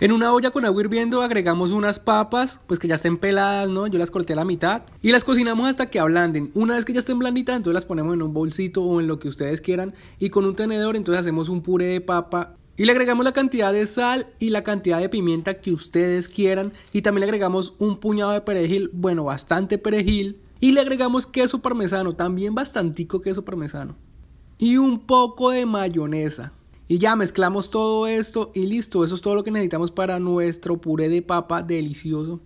En una olla con agua hirviendo agregamos unas papas, pues que ya estén peladas, ¿no? Yo las corté a la mitad y las cocinamos hasta que ablanden. Una vez que ya estén blanditas, entonces las ponemos en un bolsito o en lo que ustedes quieran y con un tenedor entonces hacemos un puré de papa y le agregamos la cantidad de sal y la cantidad de pimienta que ustedes quieran. Y también le agregamos un puñado de perejil, bueno, bastante perejil. Y le agregamos queso parmesano, también bastantico queso parmesano. Y un poco de mayonesa. Y ya mezclamos todo esto y listo, eso es todo lo que necesitamos para nuestro puré de papa delicioso.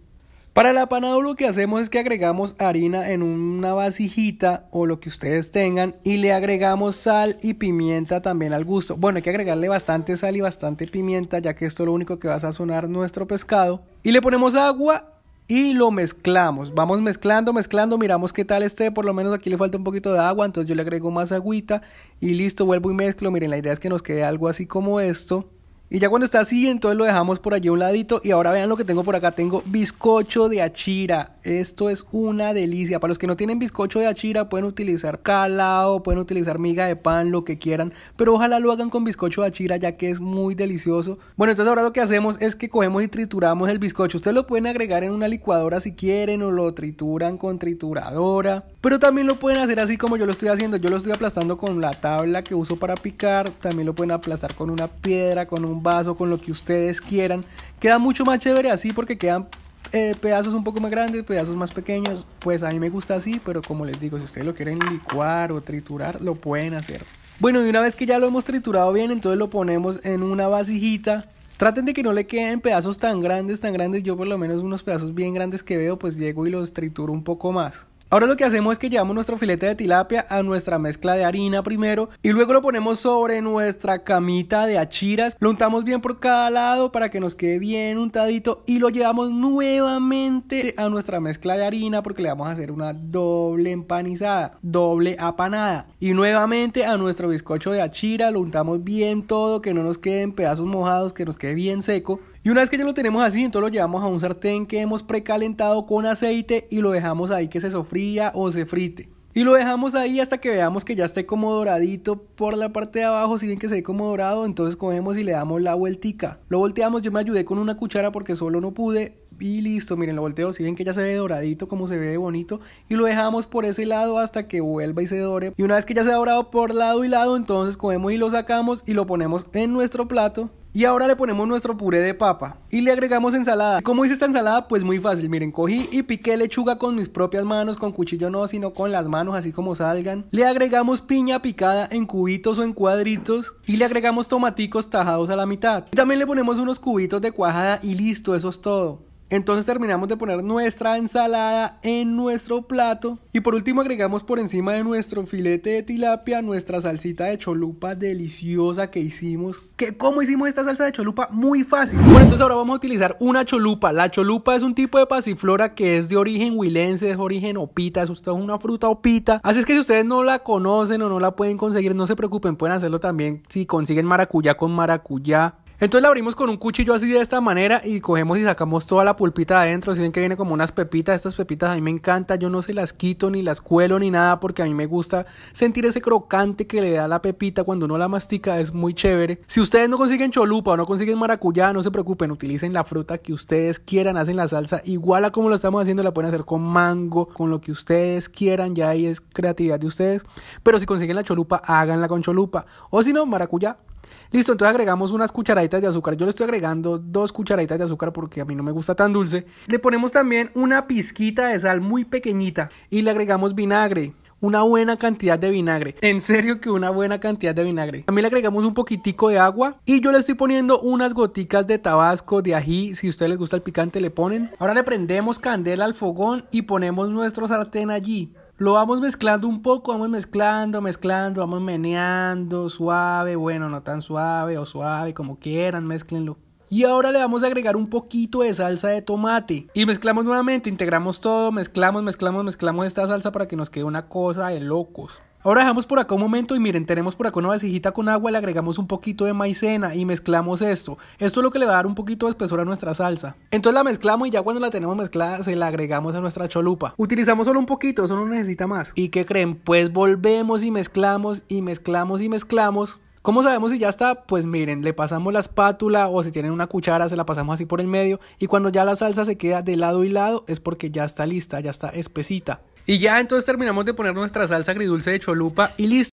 Para el apanado lo que hacemos es que agregamos harina en una vasijita o lo que ustedes tengan y le agregamos sal y pimienta también al gusto. Bueno, hay que agregarle bastante sal y bastante pimienta ya que esto es lo único que va a sazonar nuestro pescado. Y le ponemos agua y lo mezclamos. Vamos mezclando, mezclando, miramos qué tal esté. Por lo menos aquí le falta un poquito de agua, entonces yo le agrego más agüita y listo, vuelvo y mezclo. Miren, la idea es que nos quede algo así como esto. Y ya cuando está así, entonces lo dejamos por allí un ladito. Y ahora vean lo que tengo por acá. Tengo bizcocho de achira. Esto es una delicia. Para los que no tienen bizcocho de achira, pueden utilizar calao, pueden utilizar miga de pan, lo que quieran. Pero ojalá lo hagan con bizcocho de achira, ya que es muy delicioso. Bueno, entonces ahora lo que hacemos es que cogemos y trituramos el bizcocho. Ustedes lo pueden agregar en una licuadora si quieren, o lo trituran con trituradora. Pero también lo pueden hacer así como yo lo estoy haciendo. Yo lo estoy aplastando con la tabla que uso para picar. También lo pueden aplastar con una piedra, con un vaso, con lo que ustedes quieran. Queda mucho más chévere así porque quedan eh, pedazos un poco más grandes, pedazos más pequeños. Pues a mí me gusta así, pero como les digo, si ustedes lo quieren licuar o triturar, lo pueden hacer. Bueno, y una vez que ya lo hemos triturado bien, entonces lo ponemos en una vasijita. Traten de que no le queden pedazos tan grandes, tan grandes. Yo por lo menos unos pedazos bien grandes que veo, pues llego y los trituro un poco más. Ahora lo que hacemos es que llevamos nuestro filete de tilapia a nuestra mezcla de harina primero y luego lo ponemos sobre nuestra camita de achiras, lo untamos bien por cada lado para que nos quede bien untadito y lo llevamos nuevamente a nuestra mezcla de harina porque le vamos a hacer una doble empanizada, doble apanada y nuevamente a nuestro bizcocho de achira, lo untamos bien todo, que no nos queden pedazos mojados, que nos quede bien seco y una vez que ya lo tenemos así, entonces lo llevamos a un sartén que hemos precalentado con aceite y lo dejamos ahí que se sofría o se frite. Y lo dejamos ahí hasta que veamos que ya esté como doradito por la parte de abajo. Si bien que se ve como dorado, entonces cogemos y le damos la vueltica. Lo volteamos, yo me ayudé con una cuchara porque solo no pude. Y listo, miren, lo volteo. Si ven que ya se ve doradito, como se ve bonito. Y lo dejamos por ese lado hasta que vuelva y se dore. Y una vez que ya se ha dorado por lado y lado, entonces cogemos y lo sacamos y lo ponemos en nuestro plato. Y ahora le ponemos nuestro puré de papa y le agregamos ensalada. ¿Cómo hice esta ensalada? Pues muy fácil. Miren, cogí y piqué lechuga con mis propias manos, con cuchillo no, sino con las manos así como salgan. Le agregamos piña picada en cubitos o en cuadritos y le agregamos tomaticos tajados a la mitad. Y también le ponemos unos cubitos de cuajada y listo, eso es todo. Entonces terminamos de poner nuestra ensalada en nuestro plato y por último agregamos por encima de nuestro filete de tilapia nuestra salsita de cholupa deliciosa que hicimos. cómo hicimos esta salsa de cholupa muy fácil. Bueno, entonces ahora vamos a utilizar una cholupa. La cholupa es un tipo de pasiflora que es de origen huilense, es origen opita, es una fruta opita. Así es que si ustedes no la conocen o no la pueden conseguir, no se preocupen, pueden hacerlo también si consiguen maracuyá con maracuyá entonces la abrimos con un cuchillo así de esta manera y cogemos y sacamos toda la pulpita de adentro. Si ven que viene como unas pepitas, estas pepitas a mí me encanta, yo no se las quito ni las cuelo ni nada porque a mí me gusta sentir ese crocante que le da la pepita cuando uno la mastica, es muy chévere. Si ustedes no consiguen cholupa o no consiguen maracuyá, no se preocupen, utilicen la fruta que ustedes quieran, hacen la salsa igual a como lo estamos haciendo, la pueden hacer con mango, con lo que ustedes quieran, ya ahí es creatividad de ustedes. Pero si consiguen la cholupa, háganla con cholupa. O si no, maracuyá, Listo, entonces agregamos unas cucharaditas de azúcar. Yo le estoy agregando dos cucharaditas de azúcar porque a mí no me gusta tan dulce. Le ponemos también una pizquita de sal muy pequeñita y le agregamos vinagre una buena cantidad de vinagre. En serio que una buena cantidad de vinagre. También le agregamos un poquitico de agua y yo le estoy poniendo unas goticas de tabasco, de ají, si a ustedes les gusta el picante le ponen. Ahora le prendemos candela al fogón y ponemos nuestro sartén allí lo vamos mezclando un poco, vamos mezclando, mezclando, vamos meneando, suave, bueno, no tan suave o suave, como quieran, mezclenlo. Y ahora le vamos a agregar un poquito de salsa de tomate. Y mezclamos nuevamente, integramos todo, mezclamos, mezclamos, mezclamos esta salsa para que nos quede una cosa de locos. Ahora dejamos por acá un momento y miren, tenemos por acá una vasijita con agua, le agregamos un poquito de maicena y mezclamos esto. Esto es lo que le va a dar un poquito de espesor a nuestra salsa. Entonces la mezclamos y ya cuando la tenemos mezclada se la agregamos a nuestra cholupa. Utilizamos solo un poquito, eso no necesita más. ¿Y qué creen? Pues volvemos y mezclamos y mezclamos y mezclamos. ¿Cómo sabemos si ya está? Pues miren, le pasamos la espátula o si tienen una cuchara se la pasamos así por el medio y cuando ya la salsa se queda de lado y lado es porque ya está lista, ya está espesita. Y ya entonces terminamos de poner nuestra salsa agridulce de cholupa y listo.